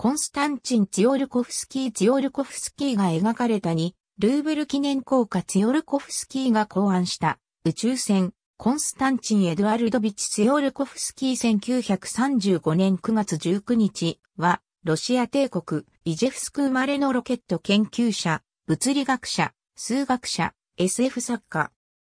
コンスタンチン・ツィオルコフスキー・ツィオルコフスキーが描かれたに、ルーブル記念硬貨ツィオルコフスキーが考案した宇宙船コンスタンチン・エドワルドビチ・ツィオルコフスキー1935年9月19日はロシア帝国イジェフスク生まれのロケット研究者、物理学者、数学者、SF 作家。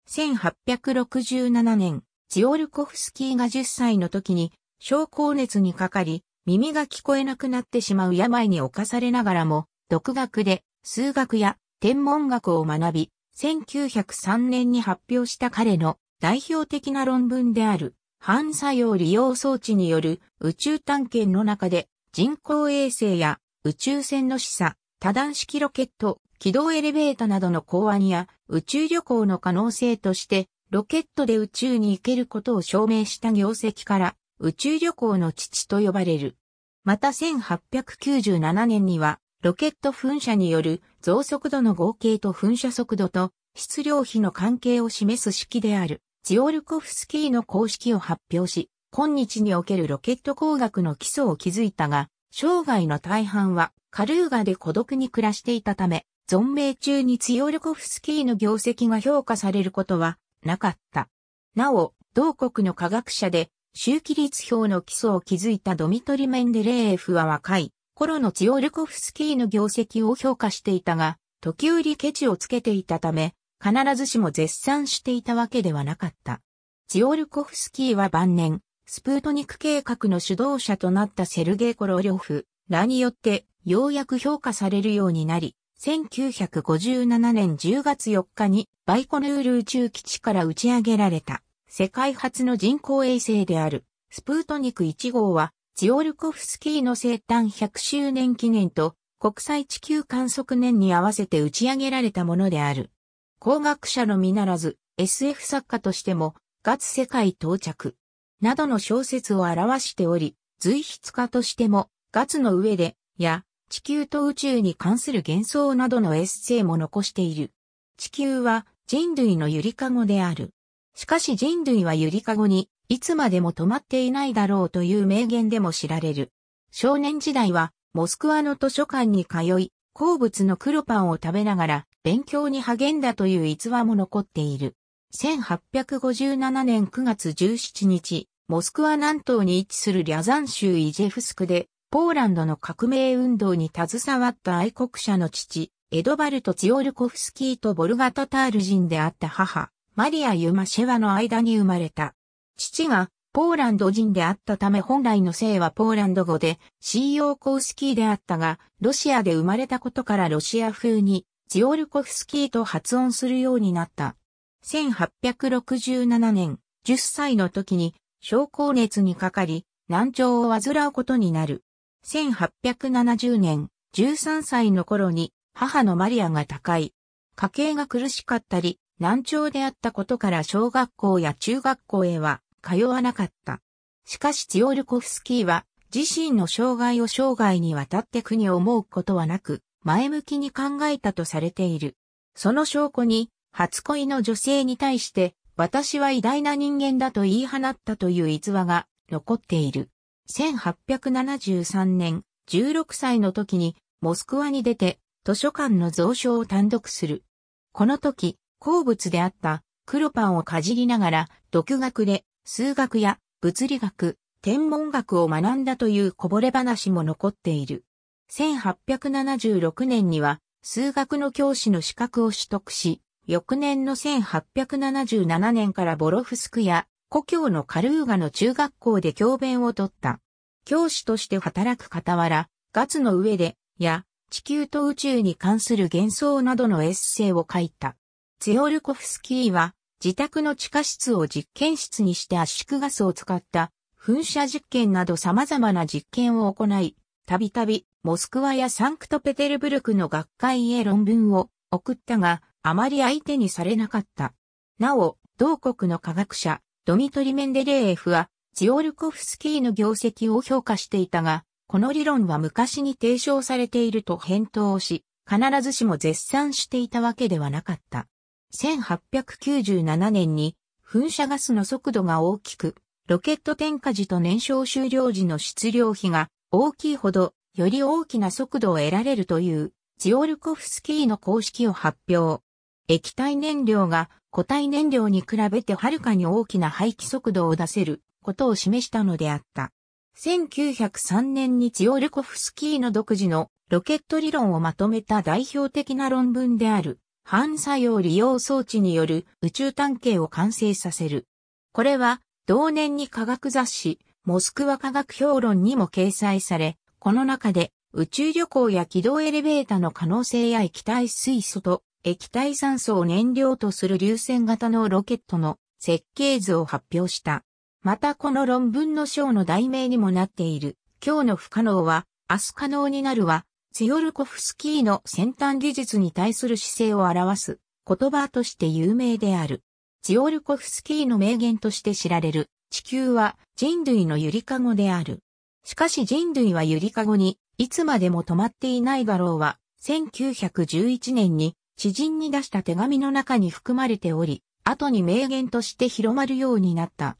1867年、ツィオルコフスキーが10歳の時に、小高熱にかかり、耳が聞こえなくなってしまう病に侵されながらも、独学で数学や天文学を学び、1903年に発表した彼の代表的な論文である反作用利用装置による宇宙探検の中で人工衛星や宇宙船の示唆、多段式ロケット、軌道エレベータなどの考案や宇宙旅行の可能性としてロケットで宇宙に行けることを証明した業績から宇宙旅行の父と呼ばれる。また1897年には、ロケット噴射による増速度の合計と噴射速度と質量比の関係を示す式である、ジオルコフスキーの公式を発表し、今日におけるロケット工学の基礎を築いたが、生涯の大半はカルーガで孤独に暮らしていたため、存命中にツィオルコフスキーの業績が評価されることはなかった。なお、同国の科学者で周期率表の基礎を築いたドミトリ・メンデレーエフは若い頃のツオルコフスキーの業績を評価していたが、時折ケチをつけていたため、必ずしも絶賛していたわけではなかった。ツオルコフスキーは晩年、スプートニク計画の主導者となったセルゲイ・コロリョフらによってようやく評価されるようになり、1957年10月4日にバイコヌール宇宙基地から打ち上げられた。世界初の人工衛星である、スプートニク1号は、ジオルコフスキーの生誕100周年記念と、国際地球観測年に合わせて打ち上げられたものである。工学者のみならず、SF 作家としても、月世界到着、などの小説を表しており、随筆家としても、月の上で、や、地球と宇宙に関する幻想などのエッセイも残している。地球は人類のゆりかごである。しかし人類はゆりかごに、いつまでも止まっていないだろうという名言でも知られる。少年時代は、モスクワの図書館に通い、好物の黒パンを食べながら、勉強に励んだという逸話も残っている。1857年9月17日、モスクワ南東に位置するリャザン州イジェフスクで、ポーランドの革命運動に携わった愛国者の父、エドバルト・ツィオルコフスキーとボルガ・タタール人であった母、マリア・ユマシェワの間に生まれた。父がポーランド人であったため本来の姓はポーランド語で CO コースキーであったが、ロシアで生まれたことからロシア風にジオルコフスキーと発音するようになった。1867年、10歳の時に症候熱にかかり、難聴を患うことになる。1870年、13歳の頃に母のマリアが高い。家計が苦しかったり、難聴であったことから小学校や中学校へは通わなかった。しかしチオルコフスキーは自身の障害を生涯にわたって苦に思うことはなく、前向きに考えたとされている。その証拠に、初恋の女性に対して、私は偉大な人間だと言い放ったという逸話が残っている。1873年、16歳の時に、モスクワに出て、図書館の蔵書を単独する。この時、好物であった黒パンをかじりながら、独学で数学や物理学、天文学を学んだというこぼれ話も残っている。1876年には数学の教師の資格を取得し、翌年の1877年からボロフスクや故郷のカルーガの中学校で教鞭を取った。教師として働く傍ら、ガツの上で、や、地球と宇宙に関する幻想などのエッセイを書いた。ツヨオルコフスキーは、自宅の地下室を実験室にして圧縮ガスを使った噴射実験など様々な実験を行い、たびたびモスクワやサンクトペテルブルクの学会へ論文を送ったが、あまり相手にされなかった。なお、同国の科学者、ドミトリ・メンデレーエフは、ツヨオルコフスキーの業績を評価していたが、この理論は昔に提唱されていると返答をし、必ずしも絶賛していたわけではなかった。1897年に噴射ガスの速度が大きく、ロケット点火時と燃焼終了時の質量比が大きいほどより大きな速度を得られるというジオルコフスキーの公式を発表。液体燃料が固体燃料に比べてはるかに大きな排気速度を出せることを示したのであった。1903年にジオルコフスキーの独自のロケット理論をまとめた代表的な論文である反作用利用装置による宇宙探検を完成させる。これは、同年に科学雑誌、モスクワ科学評論にも掲載され、この中で宇宙旅行や軌道エレベーターの可能性や液体水素と液体酸素を燃料とする流線型のロケットの設計図を発表した。またこの論文の章の題名にもなっている、今日の不可能は明日可能になるは、ツヨルコフスキーの先端技術に対する姿勢を表す言葉として有名である。ツヨルコフスキーの名言として知られる地球は人類のゆりかごである。しかし人類はゆりかごにいつまでも止まっていないだろうは1911年に知人に出した手紙の中に含まれており、後に名言として広まるようになった。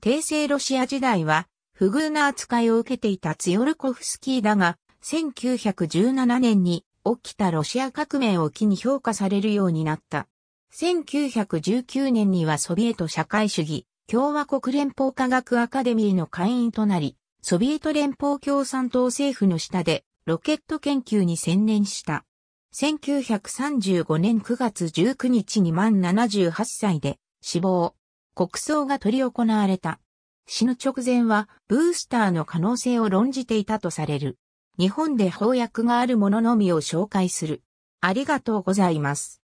帝政ロシア時代は不遇な扱いを受けていたツヨルコフスキーだが、1917年に起きたロシア革命を機に評価されるようになった。1919年にはソビエト社会主義共和国連邦科学アカデミーの会員となり、ソビエト連邦共産党政府の下でロケット研究に専念した。1935年9月19日に満78歳で死亡。国葬が取り行われた。死の直前はブースターの可能性を論じていたとされる。日本で翻訳があるもののみを紹介する。ありがとうございます。